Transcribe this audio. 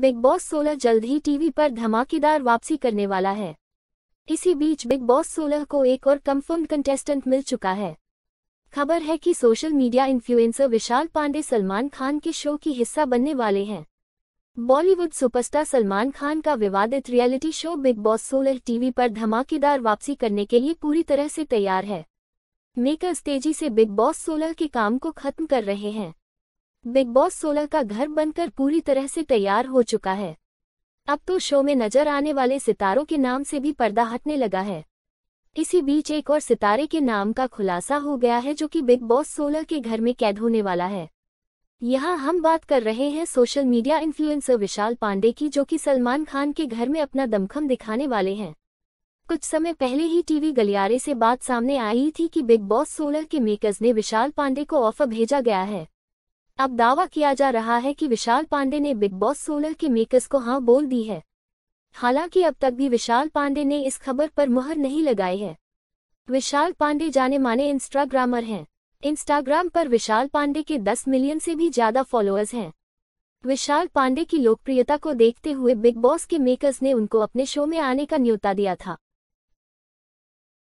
big Boss सोलह जल्द ही TV पर धमाकेदार वापसी करने वाला है इसी बीच बिग बॉस सोलह को एक और कंफर्म कंटेस्टेंट मिल चुका है खबर है कि social media influencer Vishal Pandey Salman Khan के शो की हिस्सा बनने वाले हैं बॉलीवुड सुपरस्टार सलमान खान का विवादित रियलिटी शो बिग बॉस सोलह टीवी पर धमाकेदार वापसी करने के लिए पूरी तरह से तैयार है मेकर्स तेजी से बिग बॉस सोलह के काम को खत्म कर रहे हैं बिग बॉस 16 का घर बनकर पूरी तरह से तैयार हो चुका है अब तो शो में नजर आने वाले सितारों के नाम से भी पर्दा हटने लगा है इसी बीच एक और सितारे के नाम का खुलासा हो गया है जो कि बिग बॉस 16 के घर में कैद होने वाला है यहाँ हम बात कर रहे हैं social media influencer Vishal Pandey की जो कि सलमान खान के घर में अपना दमखम दिखाने वाले हैं कुछ समय पहले ही टीवी गलियारे से बात सामने आई थी कि बिग बॉस 16 के मेकर्स ने विशाल पांडे को ऑफर भेजा गया है अब दावा किया जा रहा है कि विशाल पांडे ने बिग बॉस सोलह के मेकर्स को हाँ बोल दी है हालांकि अब तक भी विशाल पांडे ने इस खबर पर मुहर नहीं लगाई है विशाल पांडे जाने माने इंस्टाग्रामर हैं इंस्टाग्राम पर विशाल पांडे के 10 मिलियन से भी ज्यादा फॉलोअर्स हैं विशाल पांडे की लोकप्रियता को देखते हुए बिग बॉस के मेकर्स ने उनको अपने शो में आने का न्योता दिया था